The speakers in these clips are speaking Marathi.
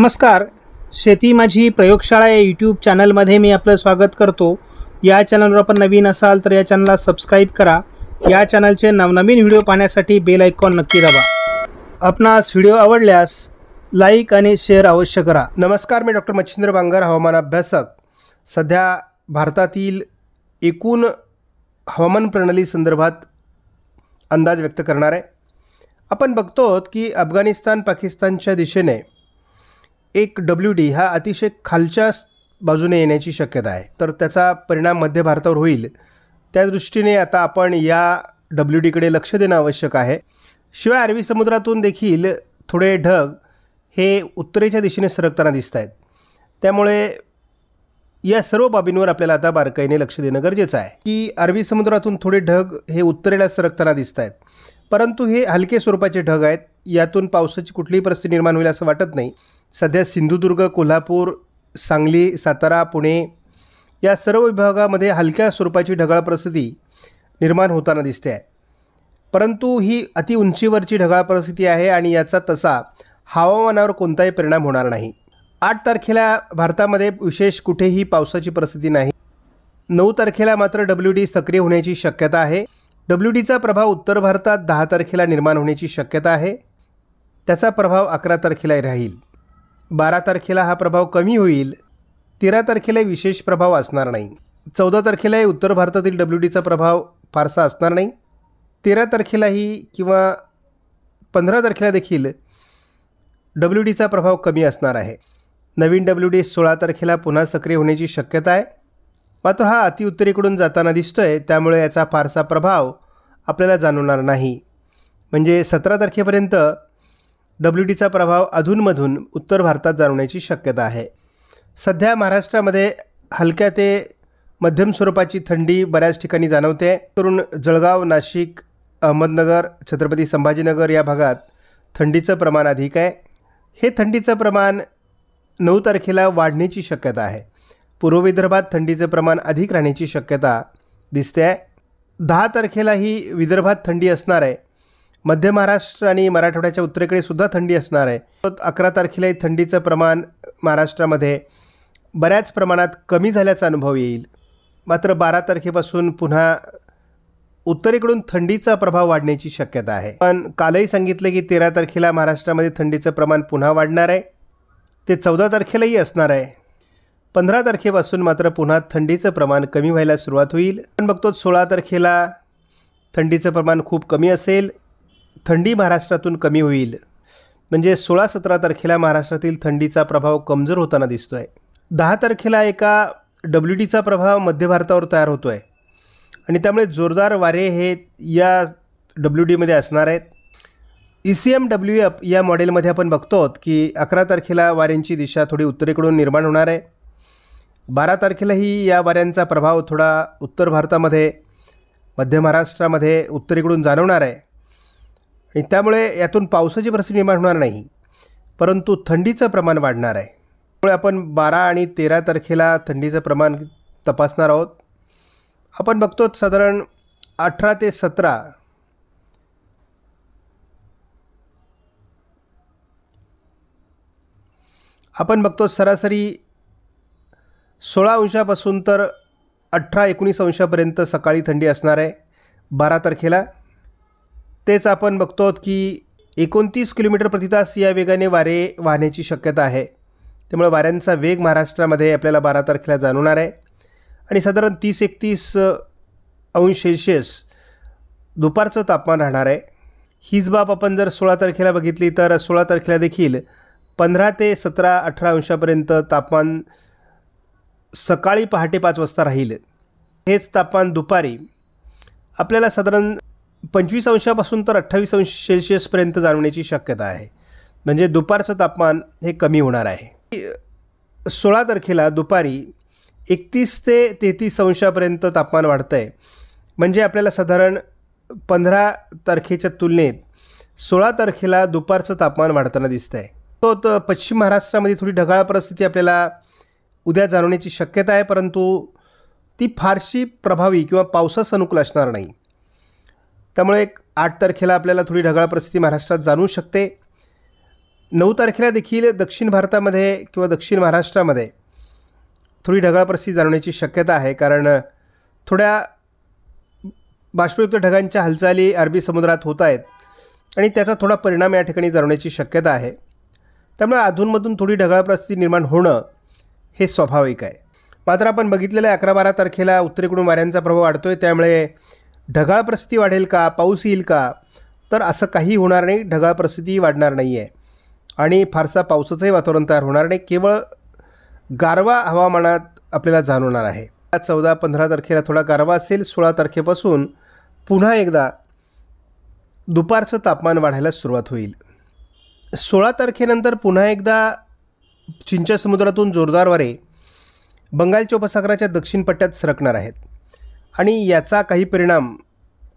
नमस्कार शेती माझी प्रयोगशाळा या यूट्यूब चॅनलमध्ये मी आपलं स्वागत करतो या चॅनलवर आपण नवीन असाल तर या चॅनलला सबस्क्राईब करा या चॅनलचे नवनवीन व्हिडिओ पाहण्यासाठी बेल आयकॉन नक्की दाबा आपणास व्हिडिओ आवडल्यास लाईक आणि शेअर अवश्य करा नमस्कार मी डॉक्टर मच्छिंद्र बांगर हवामान अभ्यासक सध्या भारतातील एकूण हवामान प्रणाली संदर्भात अंदाज व्यक्त करणार आहे आपण बघतो की अफगाणिस्तान पाकिस्तानच्या दिशेने एक डब्ल्यू डी हा अतिशय खालच्या बाजूने येण्याची शक्यता आहे तर त्याचा परिणाम मध्य भारतावर होईल त्या दृष्टीने आता आपण या डब्ल्यू डीकडे लक्ष देणं आवश्यक आहे शिवाय अरबी समुद्रातून देखील थोडे ढग हे उत्तरेच्या दिशेने सरकताना दिसत आहेत त्यामुळे या सर्व बाबींवर आपल्याला आता बारकाईने लक्ष देणं गरजेचं आहे की अरबी समुद्रातून थोडे ढग हे उत्तरेला सरकताना दिसत आहेत परंतु हे हलके स्वरूपाचे ढग आहेत यातून पावसाची कुठलीही परिस्थिती निर्माण होईल असं वाटत नाही सध्या सिंधुदुर्ग कोल्हापूर सांगली सातारा पुणे या सर्व विभागामध्ये हलक्या स्वरूपाची ढगाळ परिस्थिती निर्माण होताना दिसते आहे परंतु ही अतिउंचीवरची ढगाळ परिस्थिती आहे आणि याचा तसा हवामानावर कोणताही परिणाम होणार नाही आठ तारखेला भारतामध्ये विशेष कुठेही पावसाची परिस्थिती नाही नऊ तारखेला मात्र डब्ल्यू डी सक्रिय होण्याची शक्यता आहे डब्ल्यू डीचा प्रभाव उत्तर भारतात दहा तारखेला निर्माण होण्याची शक्यता आहे त्याचा प्रभाव अकरा तारखेला राहील बारा तारखेला हा प्रभाव कमी होईल तेरा तारखेला विशेष प्रभाव असणार नाही चौदा तारखेलाही उत्तर भारतातील डब्ल्यू डीचा प्रभाव फारसा असणार नाही तेरा तारखेलाही किंवा पंधरा तारखेला देखील डब्ल्यू डीचा प्रभाव कमी असणार आहे नवीन डब्ल्यू डी सोळा तारखेला पुन्हा सक्रिय होण्याची शक्यता आहे मात्र हा अतिउत्तरेकडून जाताना दिसतो आहे त्यामुळे याचा फारसा प्रभाव आपल्याला जाणवणार नाही म्हणजे सतरा तारखेपर्यंत डब्ल्यू डीचा प्रभाव अधूनमधून उत्तर भारतात जाणवण्याची शक्यता आहे सध्या महाराष्ट्रामध्ये हलक्या ते मध्यम स्वरूपाची थंडी बऱ्याच ठिकाणी जाणवते तरुण जळगाव नाशिक अहमदनगर छत्रपती संभाजीनगर या भागात थंडीचं प्रमाण अधिक आहे हे थंडीचं प्रमाण नऊ तारखेला वाढण्याची शक्यता आहे पूर्व विदर्भात थंडीचं प्रमाण अधिक राहण्याची शक्यता दिसते आहे दहा तारखेलाही विदर्भात थंडी असणार आहे मध्य महाराष्ट्र आणि मराठवाड्याच्या उत्तरेकडे सुद्धा थंडी असणार आहे अकरा तारखेलाही थंडीचं प्रमाण महाराष्ट्रामध्ये बऱ्याच प्रमाणात कमी झाल्याचा अनुभव येईल मात्र बारा तारखेपासून पुन्हा उत्तरेकडून थंडीचा प्रभाव वाढण्याची शक्यता आहे पण कालही सांगितलं की तेरा तारखेला महाराष्ट्रामध्ये थंडीचं प्रमाण पुन्हा वाढणार आहे ते चौदा तारखेलाही असणार आहे पंधरा तारखेपासून मात्र पुन्हा थंडीचं प्रमाण कमी व्हायला सुरुवात होईल पण बघतो सोळा तारखेला थंडीचं प्रमाण खूप कमी असेल थंडी महाराष्ट्रातून कमी होईल म्हणजे सोळा सतरा तारखेला महाराष्ट्रातील थंडीचा प्रभाव कमजोर होताना दिसतो आहे दहा तारखेला एका डब्ल्यू डीचा प्रभाव मध्य भारतावर तयार होतो आहे आणि त्यामुळे जोरदार वारे हे या डब्ल्यू डीमध्ये असणार आहेत E C M W F या मॉडेलमध्ये आपण बघतो आहोत की अकरा तारखेला वाऱ्यांची दिशा थोडी उत्तरेकडून निर्माण होणार आहे बारा तारखेलाही या वाऱ्यांचा प्रभाव थोडा उत्तर भारतामध्ये मध्य महाराष्ट्रामध्ये उत्तरेकडून जाणवणार आहे आणि त्यामुळे यातून पावसाची परिस्थिती निर्माण होणार नाही परंतु थंडीचं प्रमाण वाढणार आहे त्यामुळे आपण बारा आणि तेरा तारखेला थंडीचं प्रमाण तपासणार आहोत आपण बघतो साधारण अठरा ते सतरा आपण बघतो सरासरी सोळा अंशापासून तर अठरा एकोणीस अंशापर्यंत सकाळी थंडी असणार आहे बारा तारखेला तेच आपण बघतो की एकोणतीस किलोमीटर प्रतितास या वेगाने वारे वाहण्याची शक्यता आहे त्यामुळे वाऱ्यांचा वेग महाराष्ट्रामध्ये आपल्याला बारा तारखेला जाणवणार आहे आणि साधारण तीस एकतीस अंश सेल्शियस दुपारचं तापमान राहणार आहे हीच बाब आपण जर सोळा तारखेला बघितली तर सोळा तारखेला देखील पंधरा ते सतरा अठरा अंशापर्यंत तापमान सकाळी पहाटे पाच वाजता राहील हेच तापमान दुपारी आपल्याला साधारण पंचवीस अंशापासून तर अठ्ठावीस अंश सेल्शियसपर्यंत जाणवण्याची शक्यता आहे म्हणजे दुपारचं तापमान हे कमी होणार आहे सोळा तारखेला दुपारी एकतीस ते तेहतीस अंशापर्यंत तापमान वाढतं आहे म्हणजे आपल्याला साधारण पंधरा तारखेच्या तुलनेत सोळा तारखेला दुपारचं तापमान वाढताना दिसत आहे तो तर पश्चिम महाराष्ट्रामध्ये थोडी ढगाळ परिस्थिती आपल्याला उद्या जाणवण्याची शक्यता आहे परंतु ती फारशी प्रभावी किंवा पावसास अनुकूल असणार नाही त्यामुळे एक आठ तारखेला आपल्याला थोडी ढगाळ परिस्थिती महाराष्ट्रात जाणू शकते नऊ तारखेला देखील दक्षिण भारतामध्ये किंवा दक्षिण महाराष्ट्रामध्ये थोडी ढगाळ परिस्थिती जाणवण्याची शक्यता आहे कारण थोड्या बाष्पयुक्त ढगांच्या हालचाली अरबी समुद्रात होत आहेत आणि त्याचा थोडा परिणाम या ठिकाणी जाणवण्याची शक्यता आहे त्यामुळे अधूनमधून थोडी ढगाळ परिस्थिती निर्माण होणं हे स्वाभाविक आहे मात्र आपण बघितलेल्या अकरा बारा तारखेला उत्तरेकडून वाऱ्यांचा प्रभाव वाढतो आहे त्यामुळे ढगाळ परिस्थिती वाढेल का पाऊस येईल का तर असं काही होणार नाही ढगाळ परिस्थिती वाढणार नाही आहे आणि फारसा पावसाचंही वातावरण तयार होणार नाही केवळ गारवा हवामानात आपल्याला जाणवणार आहे चौदा पंधरा तारखेला थोडा गारवा असेल सोळा तारखेपासून पुन्हा एकदा दुपारचं तापमान वाढायला सुरुवात होईल सोळा तारखेनंतर पुन्हा एकदा चिंच्या समुद्रातून जोरदार वारे बंगालच्या उपसागराच्या दक्षिण पट्ट्यात सरकणार आहेत आणि याचा काही परिणाम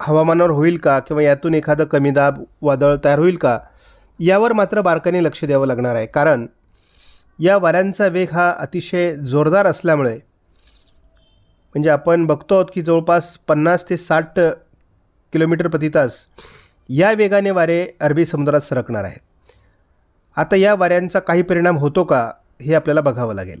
हवामानावर होईल का किंवा यातून एखादं कमी दाब वादळ तयार होईल का यावर मात्र बारकाने लक्ष द्यावं लागणार आहे कारण या वाऱ्यांचा वेग हा अतिशय जोरदार असल्यामुळे म्हणजे आपण बघतो आहोत की जवळपास पन्नास ते साठ किलोमीटर प्रतितास या वेगाने वारे अरबी समुद्रात सरकणार आहेत आता या वाऱ्यांचा काही परिणाम होतो का हे आपल्याला बघावं लागेल